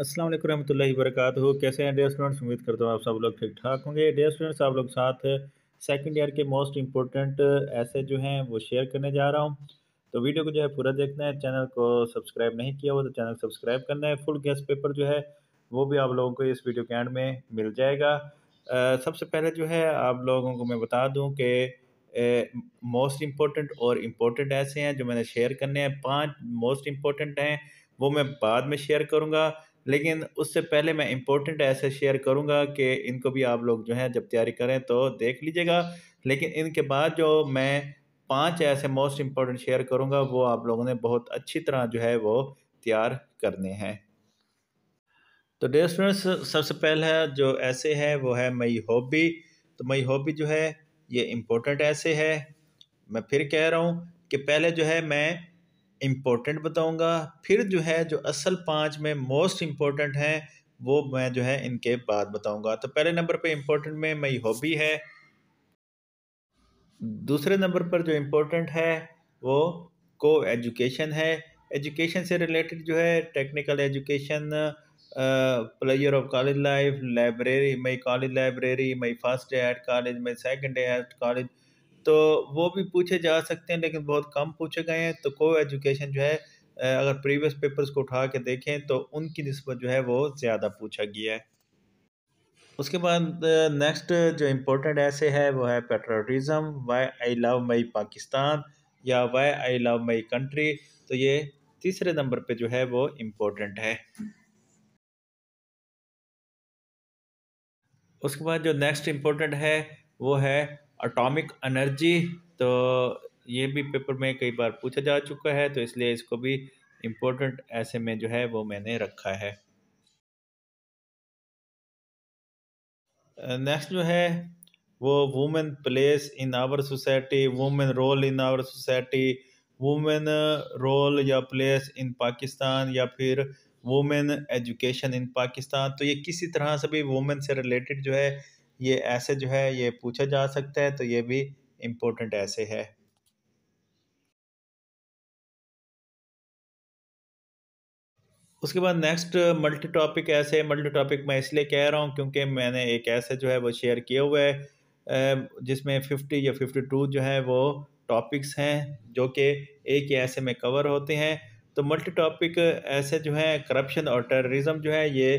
अस्सलाम वालेकुम रहमतुल्लाहि वरकत कैसे हैं डियर स्टूडेंट्स उम्मीद करता हूँ आप सब लोग ठीक ठाक होंगे डियर स्टूडेंट्स आप लोग साथ सेकंड ईयर के मोस्ट इंपॉर्टेंट ऐसे जो हैं वो शेयर करने जा रहा हूँ तो वीडियो को जो है पूरा देखना है चैनल को सब्सक्राइब नहीं किया हुआ तो चैनल सब्सक्राइब करना है फुल गैस पेपर जो है वो भी आप लोगों को इस वीडियो के एंड में मिल जाएगा आ, सबसे पहले जो है आप लोगों को मैं बता दूँ कि मोस्ट इम्पोर्टेंट और इम्पोर्टेंट ऐसे हैं जो मैंने शेयर करने हैं पाँच मोस्ट इम्पोर्टेंट हैं वो मैं बाद में शेयर करूँगा लेकिन उससे पहले मैं इम्पोर्टेंट ऐसे शेयर करूँगा कि इनको भी आप लोग जो हैं जब तैयारी करें तो देख लीजिएगा लेकिन इनके बाद जो मैं पांच ऐसे मोस्ट इम्पोर्टेंट शेयर करूँगा वो आप लोगों ने बहुत अच्छी तरह जो है वो तैयार करने हैं तो डेयर स्टूडेंट्स सबसे पहला जो ऐसे है वो है मई हॉबी तो मई हॉबी जो है ये इम्पोर्टेंट ऐसे है मैं फिर कह रहा हूँ कि पहले जो है मैं इम्पोर्टेंट बताऊंगा फिर जो है जो असल पाँच में मोस्ट इम्पोर्टेंट हैं वो मैं जो है इनके बाद बताऊंगा तो पहले नंबर पे इम्पोर्टेंट में मई हॉबी है दूसरे नंबर पर जो इम्पोर्टेंट है वो को एजुकेशन है एजुकेशन से रिलेटेड जो है technical education player of college life library my college library my first day at college my second day at college तो वो भी पूछे जा सकते हैं लेकिन बहुत कम पूछे गए हैं तो को एजुकेशन जो है अगर प्रीवियस पेपर्स को उठा के देखें तो उनकी नस्बत जो है वो ज़्यादा पूछा गया है उसके बाद नेक्स्ट जो इम्पोर्टेंट ऐसे है वो है patriotism why I love my Pakistan या why I love my country तो ये तीसरे नंबर पे जो है वो इम्पोर्टेंट है उसके बाद जो नेक्स्ट इम्पोर्टेंट है वो है अटोमिक एनर्जी तो ये भी पेपर में कई बार पूछा जा चुका है तो इसलिए इसको भी इम्पोर्टेंट ऐसे में जो है वो मैंने रखा है नेक्स्ट जो है वो women place in our society women role in our society women role या प्लेस इन पाकिस्तान या फिर वुमेन एजुकेशन इन पाकिस्तान तो ये किसी तरह से भी वुमेन से रिलेटेड जो है ये ऐसे जो है ये पूछा जा सकता है तो ये भी इम्पोर्टेंट ऐसे है उसके बाद नेक्स्ट मल्टी टॉपिक ऐसे मल्टी टॉपिक मैं इसलिए कह रहा हूँ क्योंकि मैंने एक ऐसे जो है वो शेयर किए हुए है जिसमें फिफ्टी या फिफ्टी टू जो है वो टॉपिक्स हैं जो कि एक ही ऐसे में कवर होते हैं तो मल्टी टॉपिक ऐसे जो है करप्शन और टेररिज्म जो है ये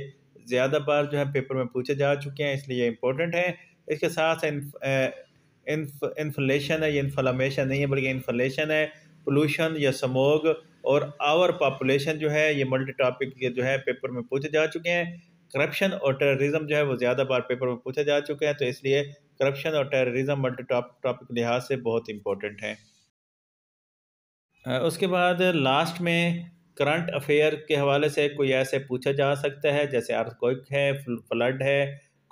ज़्यादा बार जो है पेपर में पूछे जा चुके हैं इसलिए ये इंपॉर्टेंट है इसके साथ इन्फ इन्फ्लेशन है ये इन्फ्लामेशन नहीं है बल्कि इन्फ्लेशन है पोलूशन या समोग और आवर पॉपुलेशन जो है ये मल्टी टॉपिक के जो है पेपर में पूछे जा चुके हैं करप्शन और टेररिज्म जो है वो ज़्यादा बार पेपर में पूछे जा चुके हैं तो इसलिए करप्शन और टेररिज्म मल्टी टॉपिक के लिहाज से बहुत इम्पोर्टेंट है उसके बाद लास्ट में करंट अफेयर के हवाले से कोई ऐसे पूछा जा सकता है जैसे अर्थक्विक है फ्लड है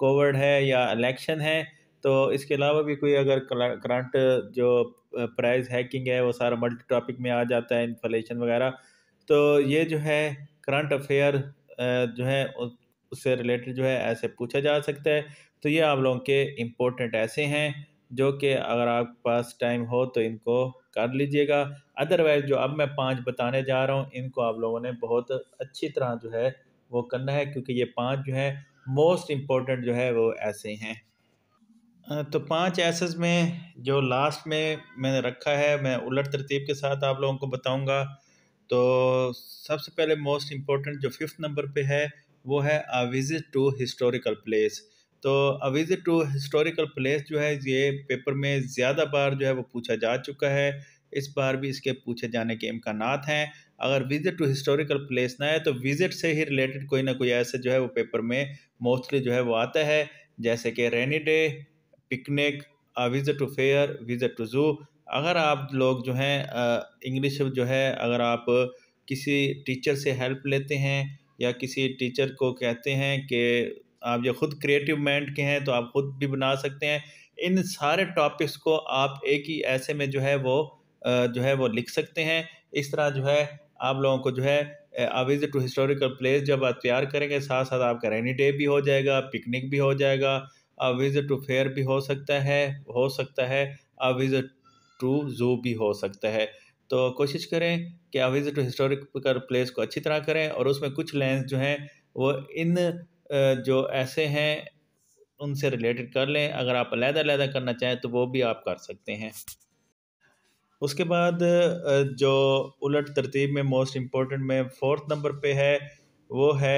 कोविड है या इलेक्शन है तो इसके अलावा भी कोई अगर करंट जो प्राइस हैकिंग है वो सारा मल्टी टॉपिक में आ जाता है इन्फ्लेशन वगैरह तो ये जो है करंट अफेयर जो है उससे रिलेटेड जो है ऐसे पूछा जा सकता है तो ये आप लोगों के इम्पोर्टेंट ऐसे हैं जो कि अगर आप पास टाइम हो तो इनको कर लीजिएगा अदरवाइज़ जो अब मैं पाँच बताने जा रहा हूँ इनको आप लोगों ने बहुत अच्छी तरह जो है वो करना है क्योंकि ये पाँच जो है मोस्ट इम्पोर्टेंट जो है वो ऐसे हैं तो पांच एसेस में जो लास्ट में मैंने रखा है मैं उलट तरतीब के साथ आप लोगों को बताऊँगा तो सबसे पहले मोस्ट इम्पोर्टेंट जो फिफ्थ नंबर पर है वो है a visit to historical place तो a visit to historical place जो है ये पेपर में ज़्यादा बार जो है वो पूछा जा चुका है इस बार भी इसके पूछे जाने के इम्कान हैं अगर विज़िट टू हिस्टोरिकल प्लेस ना है तो विज़िट से ही रिलेटेड कोई ना कोई ऐसे जो है वो पेपर में मोस्टली जो है वो आता है जैसे कि rainy day picnic a visit to fair visit to zoo अगर आप लोग जो हैं इंग्लिश जो है अगर आप किसी टीचर से हेल्प लेते हैं या किसी टीचर को कहते हैं कि आप जो खुद क्रिएटिव माइंड के हैं तो आप खुद भी बना सकते हैं इन सारे टॉपिक्स को आप एक ही ऐसे में जो है वो जो है वो लिख सकते हैं इस तरह जो है आप लोगों को जो है a visit to historical place जब आप तैयार करेंगे साथ साथ आपका रेनी डे भी हो जाएगा पिकनिक भी हो जाएगा आ विज़िट टू फेयर भी हो सकता है हो सकता है आ विज़िट टू जू भी हो सकता है तो कोशिश करें कि a visit to historical place को अच्छी तरह करें और उसमें कुछ लेंस जो हैं वो इन जो ऐसे हैं उनसे रिलेटेड कर लें अगर आप अलहदा करना चाहें तो वो भी आप कर सकते हैं उसके बाद जो उलट तरतीब में मोस्ट इम्पोर्टेंट में फोर्थ नंबर पे है वो है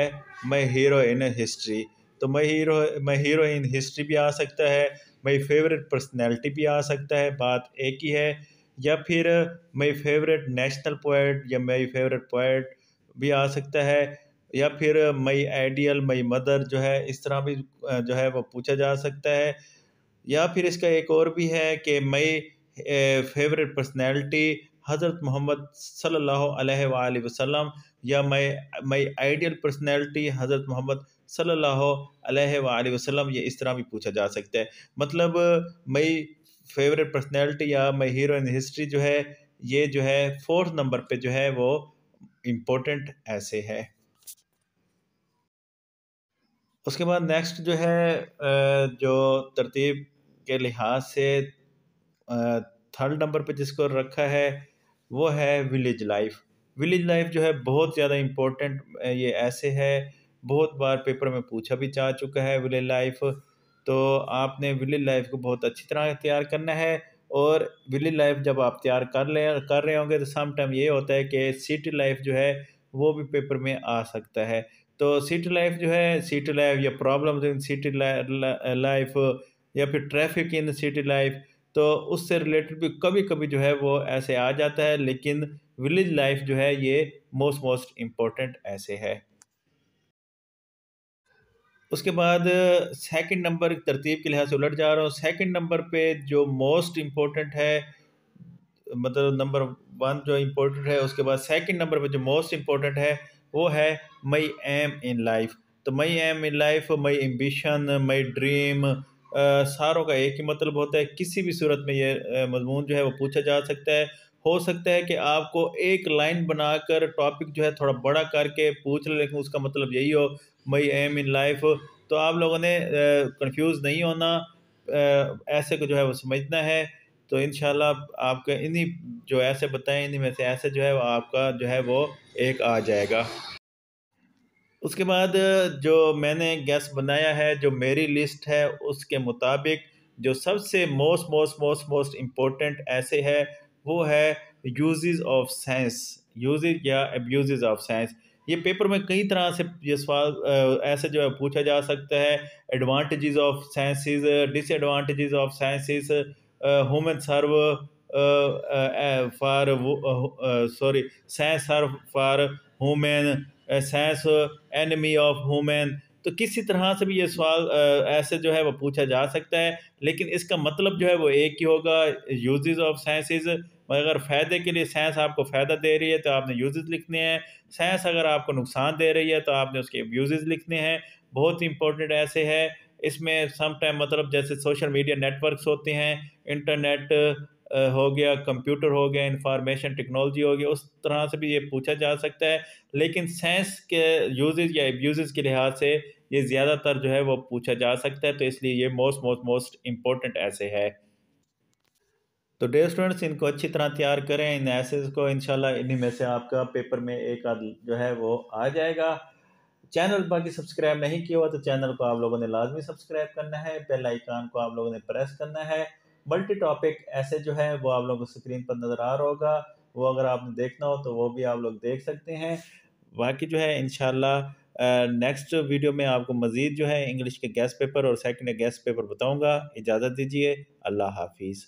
मई हीरो इन हिस्ट्री तो my hero my hero in history भी आ सकता है मई फेवरेट पर्सनैलिटी भी आ सकता है बात एक ही है या फिर मई फेवरेट नेशनल पोइट या मई फेवरेट पोइट भी आ सकता है या फिर मई आइडियल मई मदर जो है इस तरह भी जो है वो पूछा जा सकता है या फिर इसका एक और भी है कि मई फेवरेट पर्सनैलिटी हज़रत मोहम्मद सल्लल्लाहु अलैहि वसल्लम या मई मई आइडियल पर्सनैलिटी हज़रत मोहम्मद सल्लल्लाहु अलैहि वसल्लम ये इस तरह भी पूछा जा सकता है मतलब मई फेवरेट पर्सनैलिटी या मई हीरो इन हिस्ट्री जो है ये जो है फोर्थ नंबर पे जो है वो इम्पोर्टेंट ऐसे है उसके बाद नेक्स्ट जो है जो तरतीब के लिहाज से थर्ड नंबर पे जिसको रखा है वो है विलेज लाइफ विलेज लाइफ जो है बहुत ज़्यादा इम्पोर्टेंट ये ऐसे है बहुत बार पेपर में पूछा भी जा चुका है विलेज लाइफ तो आपने विलेज लाइफ को बहुत अच्छी तरह तैयार करना है और विलेज लाइफ जब आप तैयार कर ले कर रहे होंगे तो सम टाइम ये होता है कि सिटी लाइफ जो है वो भी पेपर में आ सकता है तो सिटी लाइफ जो है सिटी लाइफ या प्रॉब्लम इन सिटी लाइफ या फिर ट्रैफिक इन सिटी लाइफ तो उससे रिलेटेड भी कभी कभी जो है वो ऐसे आ जाता है लेकिन विलेज लाइफ जो है ये मोस्ट मोस्ट इम्पोर्टेंट ऐसे है उसके बाद सेकंड नंबर तरतीब के लिहाज से उलट जा रहा हूँ सेकंड नंबर पे जो मोस्ट इम्पोर्टेंट है मतलब नंबर वन जो इम्पोर्टेंट है उसके बाद सेकंड नंबर पे जो मोस्ट इम्पोर्टेंट है वो है मई एम इन लाइफ तो my aim in life my ambition my dream सारों का एक ही मतलब होता है किसी भी सूरत में ये मजमून जो है वो पूछा जा सकता है हो सकता है कि आपको एक लाइन बनाकर टॉपिक जो है थोड़ा बड़ा करके पूछ ले लेकिन उसका मतलब यही हो मई एम इन लाइफ तो आप लोगों ने कंफ्यूज नहीं होना ऐसे को जो है वो समझना है तो इन आपका इन्हीं जो ऐसे बताएं इन्हीं में से ऐसे जो है आपका जो है वो एक आ जाएगा उसके बाद जो मैंने गैस बनाया है जो मेरी लिस्ट है उसके मुताबिक जो सबसे most most most most important ऐसे है वो है यूजेस ऑफ साइंस यूजेज या एब्यूजेज ऑफ साइंस ये पेपर में कई तरह से ये सवाल ऐसे जो है पूछा जा सकता है advantages of sciences disadvantages of sciences home and serve for sorry science serve for human science enemy of human तो किसी तरह से भी ये सवाल ऐसे जो है वो पूछा जा सकता है लेकिन इसका मतलब जो है वो एक ही होगा यूजेज ऑफ साइंस अगर फ़ायदे के लिए साइंस आपको फ़ायदा दे रही है तो आपने यूजेज लिखने हैं साइंस अगर आपको नुकसान दे रही है तो आपने उसके यूजेज लिखने हैं बहुत ही इंपॉर्टेंट ऐसे है इसमें समटाइम मतलब जैसे सोशल मीडिया नेटवर्क्स होते हैं इंटरनेट हो गया कंप्यूटर हो गया इंफॉर्मेशन टेक्नोलॉजी हो गया उस तरह से भी ये पूछा जा सकता है लेकिन साइंस के यूज़ या एब्यूजेज के लिहाज से ये ज़्यादातर जो है वो पूछा जा सकता है तो इसलिए ये मोस्ट मोस्ट मोस्ट इम्पोर्टेंट ऐसे है तो डे स्टूडेंट्स इनको अच्छी तरह तैयार करें इन ऐसेज को इन इन्हीं में से आपका पेपर में एक आध जो है वो आ जाएगा चैनल पर की सब्सक्राइब नहीं किया हुआ तो चैनल को आप लोगों ने लाजमी सब्सक्राइब करना है बेल आइकान को आप लोगों ने प्रेस करना है मल्टी टॉपिक ऐसे जो है वो आप लोगों को स्क्रीन पर नज़र आ रहा होगा वो अगर आपने देखना हो तो वो भी आप लोग देख सकते हैं बाकी जो है इन नेक्स्ट वीडियो में आपको मज़ीद जो है इंग्लिश के गैस पेपर और सेकेंड गैस पेपर बताऊँगा इजाज़त दीजिए अल्लाह हाफिज़